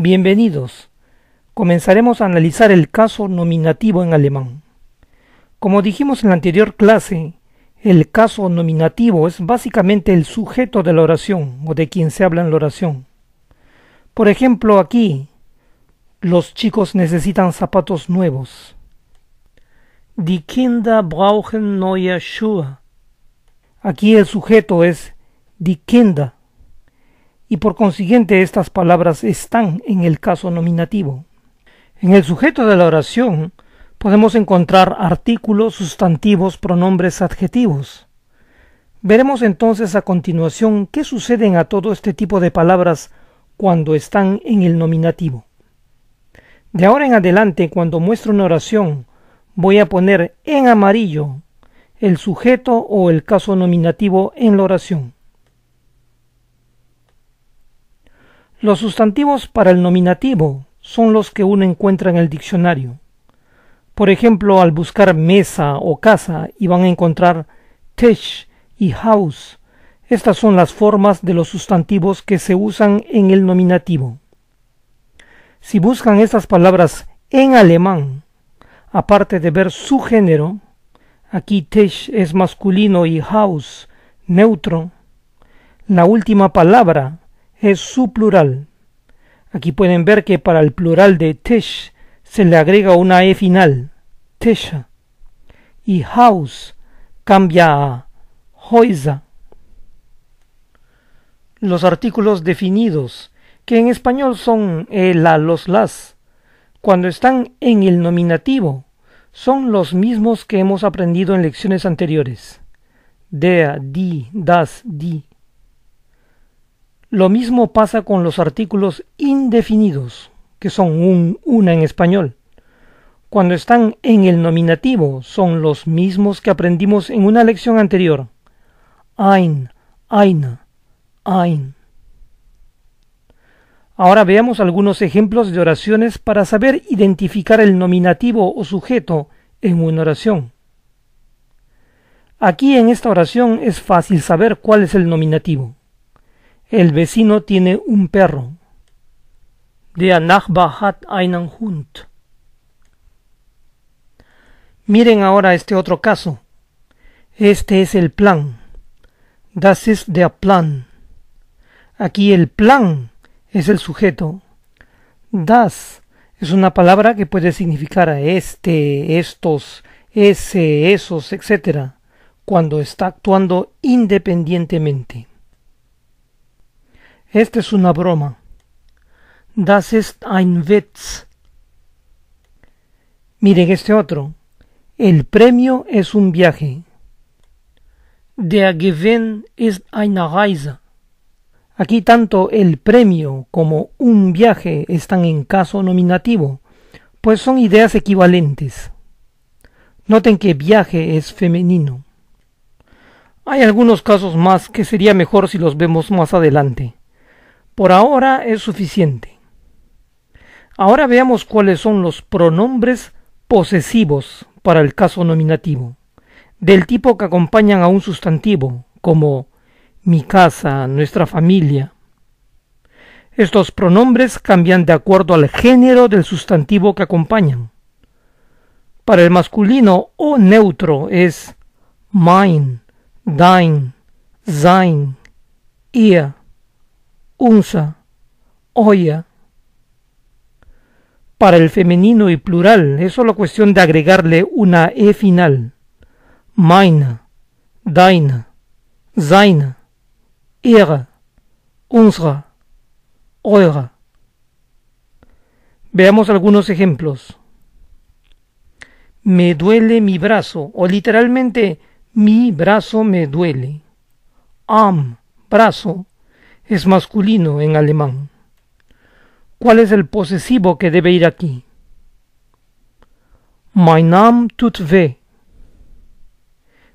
Bienvenidos. Comenzaremos a analizar el caso nominativo en alemán. Como dijimos en la anterior clase, el caso nominativo es básicamente el sujeto de la oración o de quien se habla en la oración. Por ejemplo, aquí, los chicos necesitan zapatos nuevos. Die Kinder brauchen neue Schuhe. Aquí el sujeto es die Kinder y por consiguiente estas palabras están en el caso nominativo. En el sujeto de la oración podemos encontrar artículos, sustantivos, pronombres, adjetivos. Veremos entonces a continuación qué suceden a todo este tipo de palabras cuando están en el nominativo. De ahora en adelante, cuando muestro una oración, voy a poner en amarillo el sujeto o el caso nominativo en la oración. Los sustantivos para el nominativo son los que uno encuentra en el diccionario. Por ejemplo, al buscar mesa o casa y van a encontrar tisch y Haus. Estas son las formas de los sustantivos que se usan en el nominativo. Si buscan estas palabras en alemán, aparte de ver su género, aquí Tisch es masculino y Haus neutro, la última palabra es su plural. Aquí pueden ver que para el plural de tesh se le agrega una e final, tesha, y *haus* cambia a *hoisa*. Los artículos definidos, que en español son el, la, los, las, cuando están en el nominativo, son los mismos que hemos aprendido en lecciones anteriores. De, di, das, di, lo mismo pasa con los artículos indefinidos, que son un una en español. Cuando están en el nominativo son los mismos que aprendimos en una lección anterior. Ein, eine, ein. Ahora veamos algunos ejemplos de oraciones para saber identificar el nominativo o sujeto en una oración. Aquí en esta oración es fácil saber cuál es el nominativo. El vecino tiene un perro. Der Nachbar hat einen Hund. Miren ahora este otro caso. Este es el plan. Das ist der Plan. Aquí el plan es el sujeto. Das es una palabra que puede significar a este, estos, ese, esos, etc. cuando está actuando independientemente. Esta es una broma. Das ist ein Witz. Miren este otro. El premio es un viaje. Der Gewinn ist eine Reise. Aquí tanto el premio como un viaje están en caso nominativo, pues son ideas equivalentes. Noten que viaje es femenino. Hay algunos casos más que sería mejor si los vemos más adelante. Por ahora es suficiente. Ahora veamos cuáles son los pronombres posesivos para el caso nominativo, del tipo que acompañan a un sustantivo, como mi casa, nuestra familia. Estos pronombres cambian de acuerdo al género del sustantivo que acompañan. Para el masculino o neutro es mein, dein, sein, ihr, Unsa, oya. Para el femenino y plural es solo cuestión de agregarle una E final. Meine, deine, seine, ihre, unsere, eure. Veamos algunos ejemplos. Me duele mi brazo, o literalmente, mi brazo me duele. Am, brazo, es masculino en alemán. ¿Cuál es el posesivo que debe ir aquí? Mein Name tut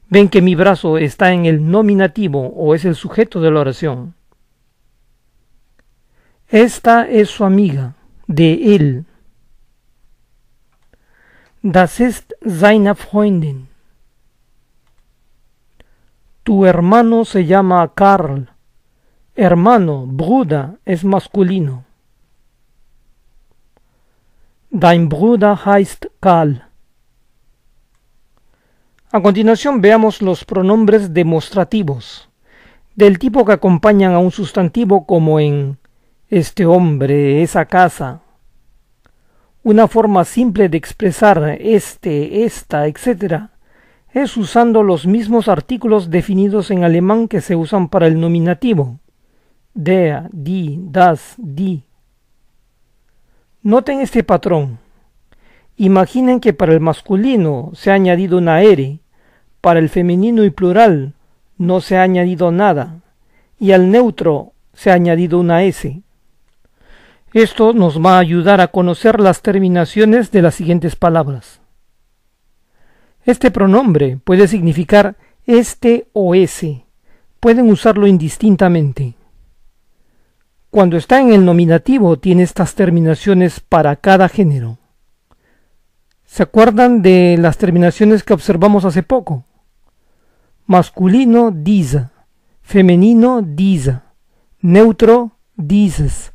Ven que mi brazo está en el nominativo o es el sujeto de la oración. Esta es su amiga, de él. Das ist seine Freundin. Tu hermano se llama Karl. Hermano, Bruder es masculino. Dein Bruder heißt Karl. A continuación veamos los pronombres demostrativos, del tipo que acompañan a un sustantivo como en este hombre, esa casa. Una forma simple de expresar este, esta, etc., es usando los mismos artículos definidos en alemán que se usan para el nominativo. DEA, DI, das, DI. Noten este patrón. Imaginen que para el masculino se ha añadido una R, para el femenino y plural no se ha añadido nada, y al neutro se ha añadido una S. Esto nos va a ayudar a conocer las terminaciones de las siguientes palabras. Este pronombre puede significar este o ese. Pueden usarlo indistintamente. Cuando está en el nominativo tiene estas terminaciones para cada género. ¿Se acuerdan de las terminaciones que observamos hace poco? Masculino disa, femenino disa, neutro dices.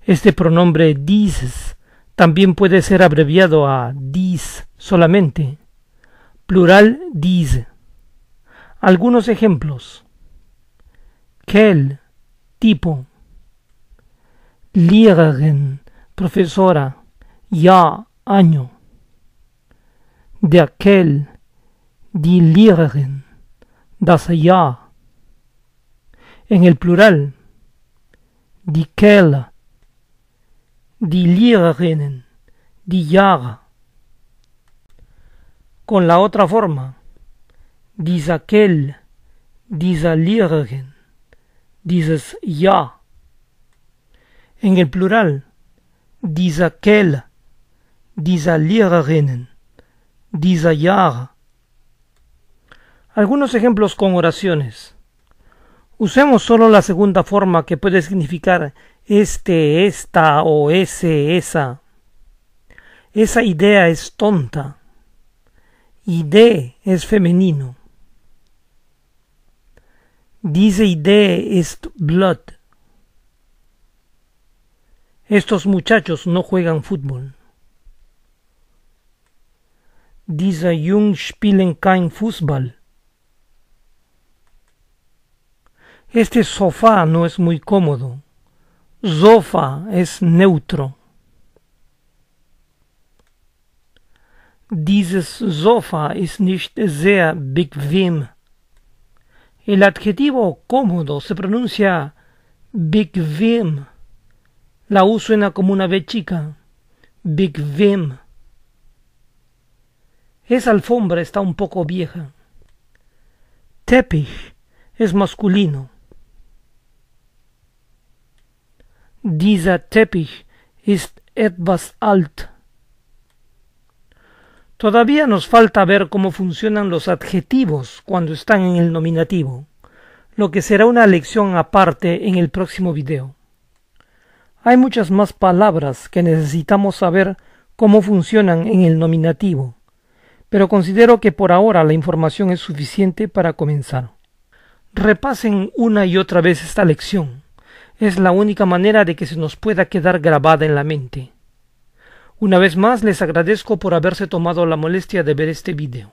Este pronombre dices también puede ser abreviado a dis solamente, plural dice. Algunos ejemplos. Kel tipo. Lehrerin, profesora, ya, año. De aquel, die Lehrerin, das ya. En el plural, die Keller, die Lehrerinnen, die Jahre. Con la otra forma, dieser aquel, dieser Lehrerin. Dices ya. En el plural, dieser aquel dieser Lehrerinnen, dieser ya. Algunos ejemplos con oraciones. Usemos solo la segunda forma que puede significar este, esta o ese, esa. Esa idea es tonta. Ide es femenino. Diese Idee ist Blood. Estos muchachos no juegan fútbol. Diese Jung spielen kein Fußball. Este sofá no es muy cómodo. Sofa es neutro. Dieses Sofa ist nicht sehr bequem. El adjetivo cómodo se pronuncia Big Vim. La U suena como una B chica. Big Vim. Esa alfombra está un poco vieja. Teppich es masculino. Dieser Teppich ist etwas alt. Todavía nos falta ver cómo funcionan los adjetivos cuando están en el nominativo, lo que será una lección aparte en el próximo video. Hay muchas más palabras que necesitamos saber cómo funcionan en el nominativo, pero considero que por ahora la información es suficiente para comenzar. Repasen una y otra vez esta lección. Es la única manera de que se nos pueda quedar grabada en la mente. Una vez más les agradezco por haberse tomado la molestia de ver este video.